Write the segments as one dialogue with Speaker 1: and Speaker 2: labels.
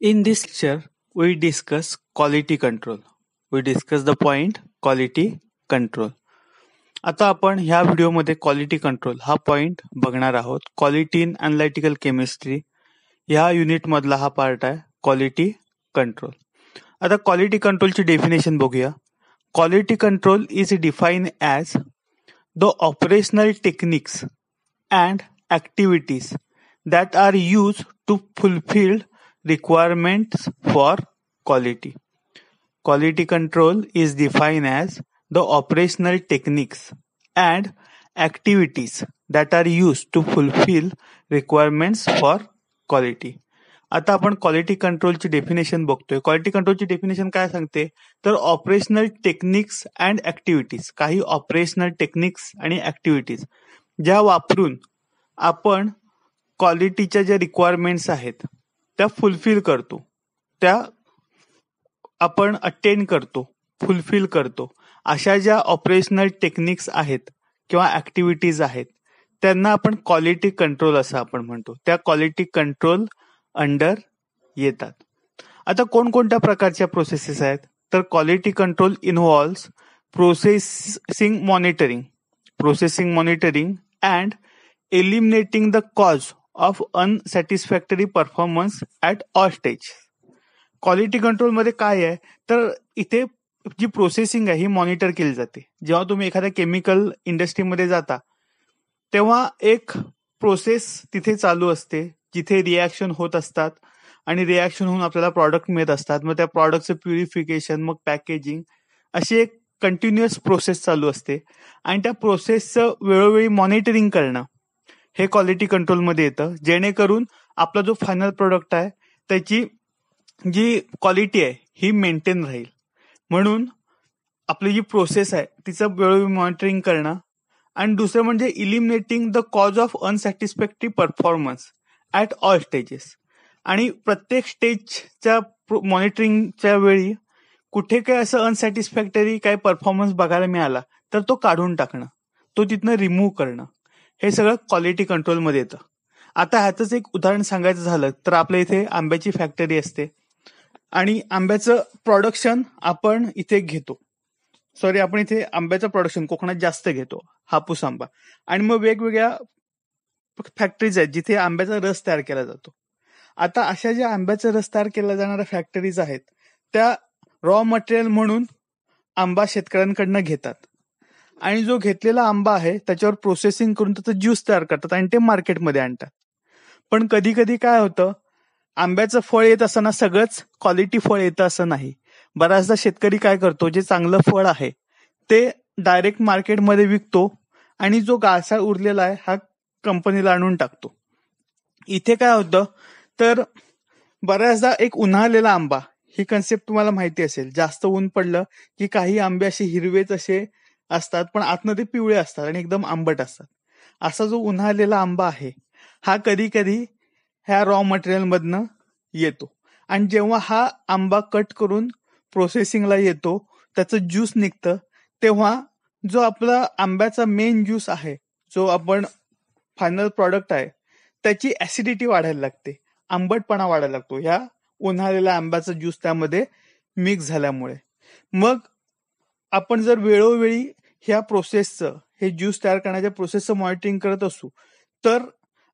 Speaker 1: In this lecture, we discuss quality control. We discuss the point quality control. आता आपण ह्या व्हिडिओमध्ये quality control हा पॉईंट बघणार आहोत क्वालिटी इन अनालिटिकल केमिस्ट्री ह्या युनिटमधला हा पार्ट आहे क्वालिटी कंट्रोल आता क्वालिटी कंट्रोलची डेफिनेशन बघूया quality control is defined as the operational techniques and activities that are use to fulfilled requirements for quality. Quality control is defined as the operational techniques and activities that are used to fulfill requirements for quality. आता आपण quality कंट्रोलची definition बघतोय quality कंट्रोलची definition काय सांगते तर operational techniques and activities काही operational techniques आणि ऍक्टिव्हिटीज ज्या वापरून आपण क्वालिटीच्या ज्या रिक्वायरमेंट्स आहेत त्या फुलफिल करतो त्या आपण अटेंड करतो फुलफिल करतो अशा ज्या ऑपरेशनल टेक्निक्स आहेत किंवा ऍक्टिव्हिटीज आहेत त्यांना आपण क्वालिटी कंट्रोल असं आपण म्हणतो त्या क्वालिटी कंट्रोल अंडर येतात आता कोणकोणत्या प्रकारच्या प्रोसेसेस आहेत तर quality control involves processing monitoring processing monitoring and eliminating the cause of unsatisfactory performance at all stage quality कंट्रोलमध्ये काय आहे तर इथे जी प्रोसेसिंग आहे ही मॉनिटर केली जाते जेव्हा तुम्ही एखाद्या केमिकल इंडस्ट्रीमध्ये जाता तेव्हा एक प्रोसेस तिथे चालू असते जिथे रिॲक्शन होत असतात आणि रिॲक्शन होऊन आपल्याला प्रॉडक्ट मिळत असतात मग त्या प्रॉडक्टचं प्युरिफिकेशन मग पॅकेजिंग अशी एक कंटिन्युअस प्रोसेस चालू असते आणि त्या प्रोसेसचं वेळोवेळी मॉनिटरिंग करणं हे क्वालिटी कंट्रोलमध्ये येतं जेणेकरून आपला जो फायनल प्रोडक्ट आहे त्याची जी क्वालिटी आहे ही मेंटेन राहील म्हणून आपली जी प्रोसेस आहे तिचं वेळोवेळी मॉनिटरिंग करणं आणि दुसरं म्हणजे eliminating the cause of unsatisfactory performance at all stages आणि प्रत्येक स्टेजच्या मॉनिटरिंगच्या वेळी कुठे काय असं अनसॅटिस्फॅक्टरी काही परफॉर्मन्स बघायला मिळाला तर तो काढून टाकणं तो तिथनं रिमूव्ह करणं हे सगळं क्वालिटी कंट्रोलमध्ये येतं आता ह्याचंच एक उदाहरण सांगायचं झालं तर आपल्या इथे आंब्याची फॅक्टरी असते आणि आंब्याचं प्रोडक्शन आपण इथे घेतो सॉरी आपण इथे आंब्याचं प्रोडक्शन कोकणात जास्त घेतो हापूस आंबा आणि मग वेगवेगळ्या फॅक्टरीज आहेत जिथे आंब्याचा रस तयार केला जातो आता अशा ज्या आंब्याचा रस तयार केला जाणाऱ्या फॅक्टरीज आहेत त्या रॉ मटेरियल म्हणून आंबा शेतकऱ्यांकडनं घेतात आणि जो घेतलेला आंबा आहे त्याच्यावर प्रोसेसिंग करून त्याचं ज्यूस तयार करतात आणि ते मार्केटमध्ये आणतात पण कधी कधी काय होतं आंब्याचं फळ येत असताना सगळंच क्वालिटी फळ येतं असं नाही बऱ्याचदा शेतकरी काय करतो जे चांगलं फळ आहे ते डायरेक्ट मार्केटमध्ये विकतो आणि जो गासा उरलेला आहे हा कंपनीला आणून टाकतो इथे काय होतं तर बऱ्याचदा एक उन्हाळलेला आंबा ही कन्सेप्ट तुम्हाला माहिती असेल जास्त ऊन पडलं की काही आंबे असे हिरवेच असे असतात पण ते पिवळे असतात आणि एकदम आंबट असतात असा जो उन्हाळलेला आंबा आहे हा कधी कधी ह्या रॉ मटेरियल येतो आणि जेव्हा हा आंबा कट करून प्रोसेसिंगला येतो त्याचं ज्यूस निघतं तेव्हा जो आपला आंब्याचा मेन ज्यूस आहे जो आपण फायनल प्रॉडक्ट आहे त्याची ऍसिडिटी वाढायला लागते आंबटपणा वाढायला लागतो ह्या उन्हालेला आंब्याचा ज्यूस त्यामध्ये मिक्स झाल्यामुळे मग आपण जर वेळोवेळी ह्या प्रोसेसचं हे ज्यूस तयार करण्याच्या प्रोसेसचं मॉनिटरिंग करत असू तर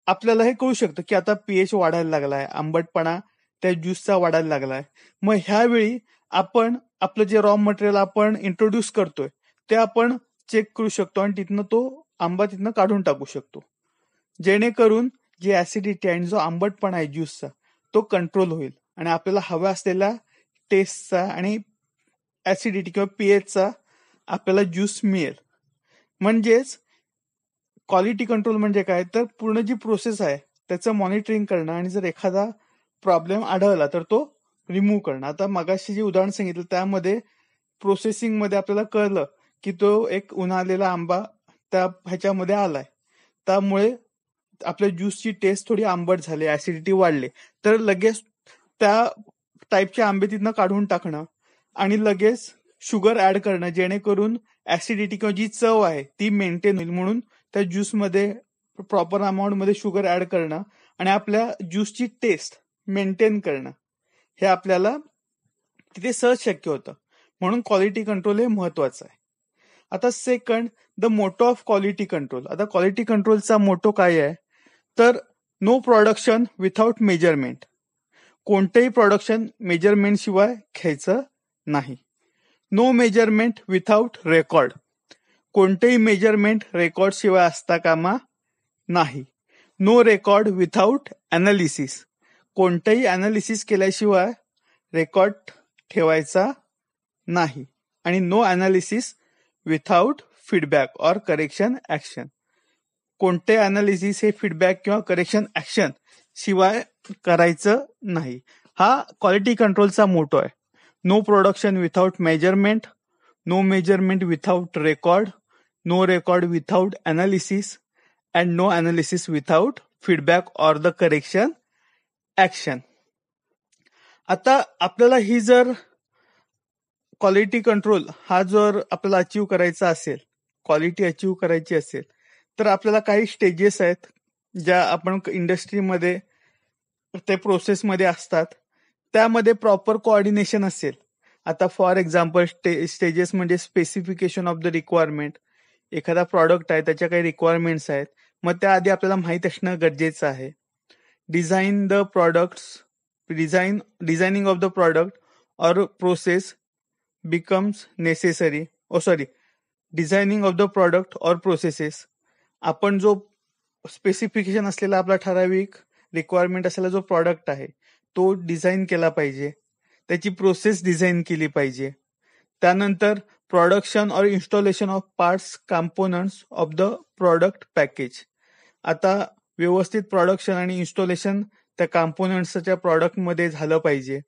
Speaker 1: आपल्याला हे कळू शकतं की आता पीएच वाढायला लागलाय आंबटपणा त्या ज्यूसचा वाढायला लागलाय मग ह्यावेळी आपण आपलं जे रॉ मटेरियल आपण इंट्रोड्यूस करतोय ते आपण चेक करू शकतो आणि तिथनं तो आंबा तिथनं काढून टाकू शकतो जेणेकरून जे ऍसिडिटी आणि जो आंबटपणा आहे ज्यूसचा तो कंट्रोल होईल आणि आपल्याला हवा असलेल्या टेस्टचा आणि ऍसिडिटी किंवा पीएचचा आपल्याला ज्यूस मिळेल म्हणजेच क्वालिटी कंट्रोल म्हणजे काय तर पूर्ण जी प्रोसेस आहे त्याचं मॉनिटरिंग करणं आणि जर एखादा प्रॉब्लेम आढळला तर तो रिमूव्ह करणं आता मगाशी जे उदाहरण सांगितलं त्यामध्ये प्रोसेसिंग मध्ये आपल्याला कळलं की तो एक उन्हाळलेला आंबा त्या ह्याच्यामध्ये आलाय त्यामुळे आपल्या ज्यूसची टेस्ट थोडी आंबट झाली ऍसिडिटी वाढली तर लगेच त्या टाईपचे आंबे तिथनं काढून टाकणं आणि लगेच शुगर ऍड करणं जेणेकरून ऍसिडिटी किंवा जी चव आहे ती मेंटेन होईल म्हणून त्या ज्यूसमध्ये प्रॉपर अमाऊंटमध्ये शुगर ऍड करणं आणि आपल्या ज्यूसची टेस्ट मेंटेन करणं हे आपल्याला तिथे सहज शक्य होतं म्हणून क्वालिटी कंट्रोल हे महत्वाचं आहे आता second the motto of quality control आता क्वालिटी कंट्रोलचा मोटो काय आहे तर नो प्रोडक्शन विथाउट मेजरमेंट कोणतंही प्रोडक्शन मेजरमेंट शिवाय घ्यायचं नाही नो मेजरमेंट विथआउट रेकॉर्ड कोणतेही मेजरमेंट रेकॉर्ड शिवाय असता कामा नाही नो रेकॉर्ड विथआउट अनालिसिस कोणतंही अनालिसिस केल्याशिवाय रेकॉर्ड ठेवायचा नाही आणि no analysis without feedback or correction action कोणते अनालिसिस हे फीडबॅक किंवा करेक्शन ऍक्शन शिवाय करायचं नाही हा क्वालिटी कंट्रोलचा मोटो आहे no production without measurement no measurement without record no record without analysis, and no analysis without feedback or the correction action आता आपल्याला ही जर क्वालिटी कंट्रोल हा जर आपल्याला अचीव करायचा असेल क्वालिटी अचीव करायची असेल तर आपल्याला काही स्टेजेस आहेत ज्या आपण इंडस्ट्रीमध्ये ते प्रोसेसमध्ये असतात त्यामध्ये प्रॉपर कोऑर्डिनेशन असेल आता फॉर एक्झाम्पल स्टेजेस म्हणजे स्पेसिफिकेशन ऑफ द रिक्वायरमेंट एखादा प्रॉडक्ट आहे त्याच्या काही रिक्वायरमेंट्स आहेत मग त्याआधी आपल्याला माहीत असणं गरजेचं आहे design the products design designing of the product और process becomes necessary oh sorry designing of the product और प्रोसेसेस आपण जो स्पेसिफिकेशन असलेला आपला ठराविक रिक्वायरमेंट असलेला जो प्रॉडक्ट आहे तो डिझाईन केला पाहिजे त्याची प्रोसेस डिझाईन केली पाहिजे त्यानंतर प्रॉडक्शन और installation of parts components of the product package आता व्यवस्थित प्रॉडक्शन आणि इन्स्टॉलेशन त्या कॉम्पोनंट्सच्या प्रॉडक्टमध्ये झालं पाहिजे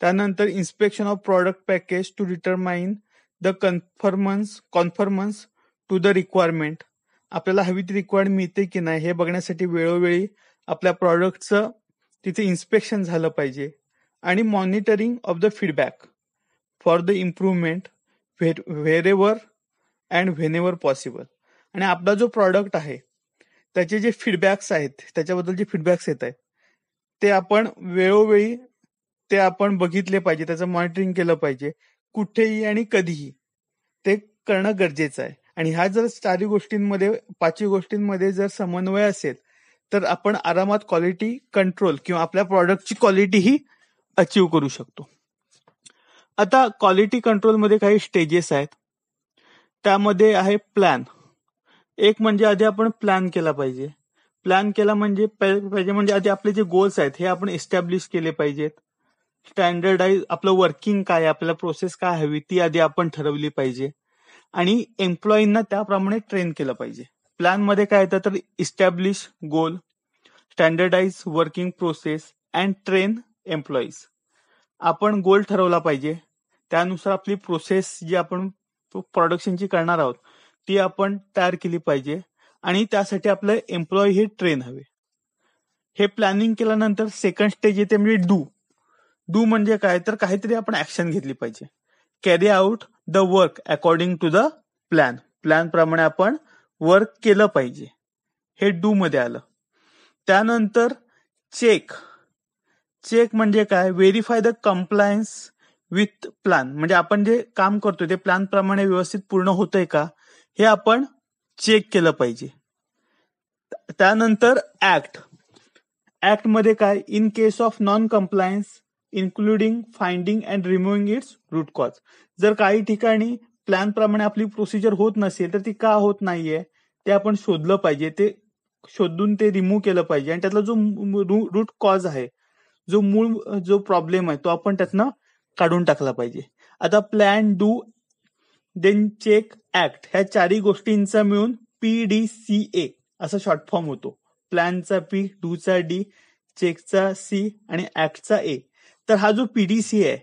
Speaker 1: त्यानंतर inspection of product package to determine the conformance conformance to the requirement आपल्याला हवी ती रिक्वायर्ड मिळते की नाही हे बघण्यासाठी वेळोवेळी आपल्या प्रॉडक्टचं तिथे इन्स्पेक्शन झालं पाहिजे आणि monitoring of the feedback for the improvement wherever and whenever possible आणि आपला जो प्रॉडक्ट आहे त्याचे जे फीडबॅक्स आहेत त्याच्याबद्दल जे फीडबॅक्स येत आहेत ते आपण वेळोवेळी ते आपण बघितले पाहिजे त्याचं मॉनिटरिंग केलं पाहिजे कुठेही आणि कधीही ते करणं गरजेचं आहे आणि ह्या जर चारही गोष्टींमध्ये पाचही गोष्टींमध्ये जर समन्वय असेल तर आपण आरामात क्वालिटी कंट्रोल किंवा आपल्या प्रॉडक्टची क्वालिटी ही अचीव करू शकतो आता क्वालिटी कंट्रोलमध्ये काही स्टेजेस आहेत त्यामध्ये आहे प्लॅन एक म्हणजे आधी आपण प्लॅन केला पाहिजे प्लॅन केला म्हणजे पाहिजे म्हणजे आधी आपले जे गोल्स आहेत हे आपण एस्टॅब्लिश केले पाहिजेत स्टँडर्डाईज आपलं वर्किंग काय आपल्याला प्रोसेस काय हवी ती आधी आपण ठरवली पाहिजे आणि एम्प्लॉईंना त्याप्रमाणे ट्रेन केलं पाहिजे प्लॅन मध्ये काय येतं तर establish goal standardise working process and train employees आपण गोल ठरवला पाहिजे त्यानुसार आपली प्रोसेस जी आपण प्रोडक्शनची करणार आहोत ती आपण तयार केली पाहिजे आणि त्यासाठी आपलं एम्प्लॉई हे ट्रेन हवे हे प्लॅनिंग केल्यानंतर सेकंड स्टेज येते म्हणजे डू डू म्हणजे काय तर काहीतरी आपण ऍक्शन घेतली पाहिजे carry out the work according to the plan plan प्रमाणे आपण वर्क केलं पाहिजे हे डू मध्ये आलं त्यानंतर चेक चेक म्हणजे काय verify the compliance with plan म्हणजे आपण जे काम करतो ते प्लॅन प्रमाणे व्यवस्थित पूर्ण आहे का हे आपण चेक केलं पाहिजे त्यानंतर ऍक्ट ऍक्ट मध्ये काय in case of non compliance including finding and removing its root cause जर काही ठिकाणी प्लॅन प्रमाणे आपली प्रोसिजर होत नसेल तर ती का होत नाहीये ते आपण शोधलं पाहिजे ते शोधून ते रिमूव्ह केलं पाहिजे आणि त्यातला जो रूट कॉज आहे जो मूळ जो प्रॉब्लेम आहे तो आपण त्यातनं काढून टाकला पाहिजे आता plan do then check act ह्या चारही गोष्टींचा मिळून पी डी सी ए असा शॉर्ट फॉर्म होतो प्लॅनचा पी डूचा डी चेकचा सी आणि ऍक्टचा ए तर हा जो पी डी सी आहे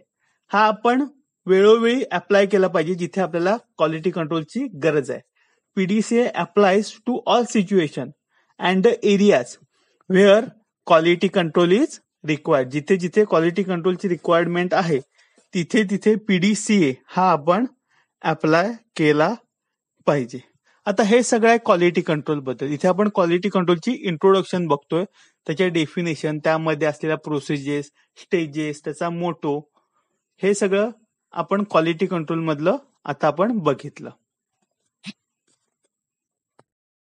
Speaker 1: हा आपण वेळोवेळी अप्लाय केला पाहिजे जिथे आपल्याला क्वालिटी कंट्रोलची गरज आहे PDCA applies to all situation and the areas where quality control is required जिथे जिथे क्वालिटी कंट्रोलची रिक्वायरमेंट आहे तिथे तिथे पीडीसीए हा आपण अप्लाय केला पाहिजे आता हे सगळं आहे क्वालिटी कंट्रोल बद्दल इथे आपण क्वालिटी कंट्रोलची इंट्रोडक्शन बघतोय त्याच्या डेफिनेशन त्यामध्ये असलेल्या प्रोसिजर्स स्टेजेस त्याचा मोटो हे सगळं आपण क्वालिटी कंट्रोल मधलं आता आपण बघितलं